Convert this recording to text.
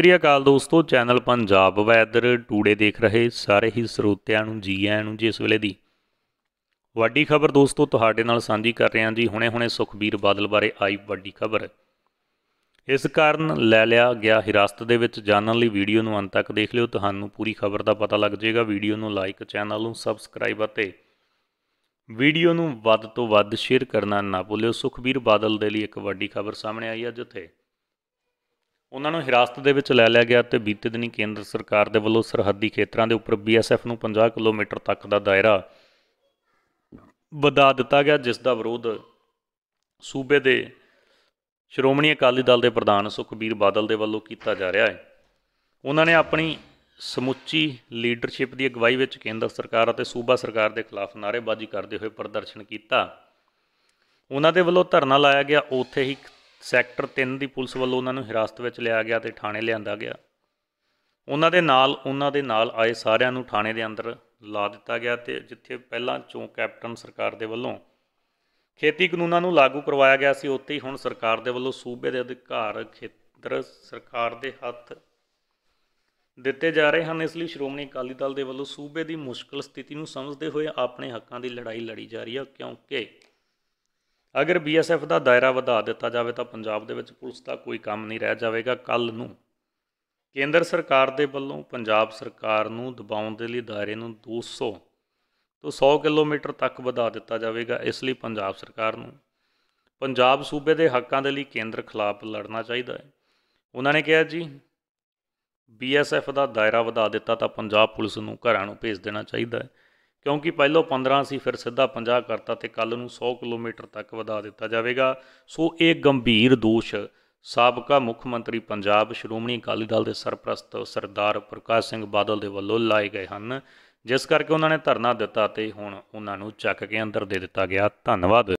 ਸ੍ਰੀ ਅਕਾਲ ਦੋਸਤੋ channel Punjab weather today ਦੇਖ ਰਹੇ ਸਾਰੇ ਹੀ ਸਰੋਤਿਆਂ ਨੂੰ ਜੀ ਆਇਆਂ ਨੂੰ ਜਿਸ ਵੇਲੇ ਦੀ ਵੱਡੀ ਖਬਰ ਦੋਸਤੋ ਤੁਹਾਡੇ ਨਾਲ ਸਾਂਝੀ ਕਰ ਰਹੇ ਹਾਂ ਜੀ ਹੁਣੇ-ਹੁਣੇ ਸੁਖਬੀਰ ਬਾਦਲ ਬਾਰੇ ਆਈ ਵੱਡੀ ਖਬਰ ਇਸ ਕਾਰਨ ਲੈ ਲਿਆ ਗਿਆ ਹਿਰਾਸਤ ਦੇ ਵਿੱਚ ਜਾਣਨ ਲਈ ਵੀਡੀਓ ਨੂੰ ਅੰਤ ਤੱਕ ਦੇਖ ਲਿਓ ਤੁਹਾਨੂੰ ਪੂਰੀ ਖਬਰ ਦਾ ਪਤਾ ਲੱਗ ਜਾਏਗਾ ਵੀਡੀਓ ਨੂੰ ਲਾਈਕ ਚੈਨਲ ਨੂੰ ਸਬਸਕ੍ਰਾਈਬ ਅਤੇ ਵੀਡੀਓ ਨੂੰ ਵੱਧ ਤੋਂ ਵੱਧ ਸ਼ੇਅਰ ਕਰਨਾ ਨਾ ਭੁੱਲਿਓ ਸੁਖਬੀਰ ਬਾਦਲ ਦੇ ਲਈ ਇੱਕ ਵੱਡੀ ਖਬਰ ਸਾਹਮਣੇ ਆਈ ਹੈ ਜਿੱਥੇ ਉਹਨਾਂ ਨੂੰ ਹਿਰਾਸਤ ਦੇ ਵਿੱਚ ਲੈ ਲਿਆ ਗਿਆ ਤੇ ਬੀਤੇ ਦਿਨੀ ਕੇਂਦਰ ਸਰਕਾਰ ਦੇ ਵੱਲੋਂ ਸਰਹੱਦੀ ਖੇਤਰਾਂ ਦੇ ਉੱਪਰ ਬੀਐਸਐਫ ਨੂੰ 50 ਕਿਲੋਮੀਟਰ ਤੱਕ ਦਾ ਦਾਇਰਾ ਵਧਾ ਦਿੱਤਾ ਗਿਆ ਜਿਸ ਦਾ ਵਿਰੋਧ ਸੂਬੇ ਦੇ ਸ਼੍ਰੋਮਣੀ ਅਕਾਲੀ ਦਲ ਦੇ ਪ੍ਰਧਾਨ ਸੁਖਬੀਰ ਬਾਦਲ ਦੇ ਵੱਲੋਂ ਕੀਤਾ ਜਾ ਰਿਹਾ ਹੈ ਉਹਨਾਂ ਨੇ ਆਪਣੀ ਸਮੁੱਚੀ ਲੀਡਰਸ਼ਿਪ ਦੀ ਅਗਵਾਈ ਵਿੱਚ ਕੇਂਦਰ ਸਰਕਾਰ ਅਤੇ ਸੂਬਾ ਸਰਕਾਰ ਦੇ ਖਿਲਾਫ ਨਾਰੇਬਾਜ਼ੀ ਕਰਦੇ ਹੋਏ ਪ੍ਰਦਰਸ਼ਨ ਕੀਤਾ ਉਹਨਾਂ ਦੇ ਵੱਲੋਂ ਧਰਨਾ ਲਾਇਆ ਗਿਆ ਉੱਥੇ ਹੀ ਸੈਕਟਰ 3 ਦੀ ਪੁਲਿਸ ਵੱਲੋਂ ਉਹਨਾਂ ਨੂੰ ਹਿਰਾਸਤ ਵਿੱਚ ਲਿਆ ਗਿਆ ਤੇ ਥਾਣੇ ਲਿਆਂਦਾ ਗਿਆ ਉਹਨਾਂ ਦੇ ਨਾਲ ਉਹਨਾਂ ਦੇ ਨਾਲ ਆਏ ਸਾਰਿਆਂ ਨੂੰ ਥਾਣੇ ਦੇ ਅੰਦਰ ਲਾ ਦਿੱਤਾ ਗਿਆ ਤੇ ਜਿੱਥੇ ਪਹਿਲਾਂ ਚੋਂ ਕੈਪਟਨ ਸਰਕਾਰ ਦੇ ਵੱਲੋਂ ਖੇਤੀ ਕਾਨੂੰਨਾਂ ਨੂੰ ਲਾਗੂ ਕਰਵਾਇਆ ਗਿਆ ਸੀ ਉੱਥੇ ਹੀ ਹੁਣ ਸਰਕਾਰ ਦੇ ਵੱਲੋਂ ਸੂਬੇ ਦੇ ਅਧਿਕਾਰ ਖੇਤਰ ਸਰਕਾਰ ਦੇ ਹੱਥ ਦਿੱਤੇ ਜਾ ਰਹੇ ਹਨ ਇਸ ਲਈ ਸ਼੍ਰੋਮਣੀ ਅਕਾਲੀ ਦਲ ਦੇ ਵੱਲੋਂ ਸੂਬੇ ਦੀ ਮੁਸ਼ਕਲ ਸਥਿਤੀ ਨੂੰ ਸਮਝਦੇ ਹੋਏ ਆਪਣੇ ਹੱਕਾਂ ਦੀ ਲੜਾਈ ਲੜੀ ਜਾ ਰਹੀ ਹੈ ਕਿਉਂਕਿ ਅਗਰ ਬੀਐਸਐਫ ਦਾ ਦਾਇਰਾ ਵਧਾ ਦਿੱਤਾ ਜਾਵੇ ਤਾਂ ਪੰਜਾਬ ਦੇ ਵਿੱਚ ਪੁਲਿਸ ਦਾ ਕੋਈ ਕੰਮ ਨਹੀਂ ਰਹਿ ਜਾਵੇਗਾ ਕੱਲ ਨੂੰ ਕੇਂਦਰ ਸਰਕਾਰ ਦੇ ਵੱਲੋਂ ਪੰਜਾਬ ਸਰਕਾਰ ਨੂੰ ਦਬਾਉਣ ਦੇ ਲਈ ਦਾਇਰੇ ਨੂੰ 200 ਤੋਂ 100 ਕਿਲੋਮੀਟਰ ਤੱਕ ਵਧਾ ਦਿੱਤਾ ਜਾਵੇਗਾ ਇਸ ਲਈ ਪੰਜਾਬ ਸਰਕਾਰ ਨੂੰ ਪੰਜਾਬ ਸੂਬੇ ਦੇ ਹੱਕਾਂ ਦੇ ਲਈ ਕੇਂਦਰ ਖਿਲਾਫ ਲੜਨਾ ਚਾਹੀਦਾ ਹੈ ਉਹਨਾਂ ਨੇ ਕਿਹਾ ਜੀ ਬੀਐਸਐਫ ਦਾ ਦਾਇਰਾ ਵਧਾ ਦਿੱਤਾ ਤਾਂ ਪੰਜਾਬ ਪੁਲਿਸ ਨੂੰ ਘਰਾਂ ਨੂੰ ਭੇਜ ਦੇਣਾ ਚਾਹੀਦਾ ਹੈ ਕਿਉਂਕਿ ਪਹਿਲੋਂ 15 ਸੀ ਫਿਰ ਸਿੱਧਾ 50 ਕਰਤਾ ਤੇ ਕੱਲ ਨੂੰ 100 ਕਿਲੋਮੀਟਰ ਤੱਕ ਵਧਾ ਦਿੱਤਾ ਜਾਵੇਗਾ ਸੋ ਇਹ ਗੰਭੀਰ ਦੋਸ਼ ਸਾਬਕਾ ਮੁੱਖ ਮੰਤਰੀ ਪੰਜਾਬ ਸ਼੍ਰੋਮਣੀ ਅਕਾਲੀ ਦਲ ਦੇ ਸਰਪ੍ਰਸਤ ਸਰਦਾਰ ਪ੍ਰਕਾਸ਼ ਸਿੰਘ ਬਾਦਲ ਦੇ ਵੱਲੋਂ ਲਾਏ ਗਏ ਹਨ ਜਿਸ ਕਰਕੇ ਉਹਨਾਂ ਨੇ ਧਰਨਾ ਦਿੱਤਾ ਤੇ ਹੁਣ ਉਹਨਾਂ ਨੂੰ ਚੱਕ ਕੇ ਅੰਦਰ ਦੇ ਦਿੱਤਾ ਗਿਆ ਧੰਨਵਾਦ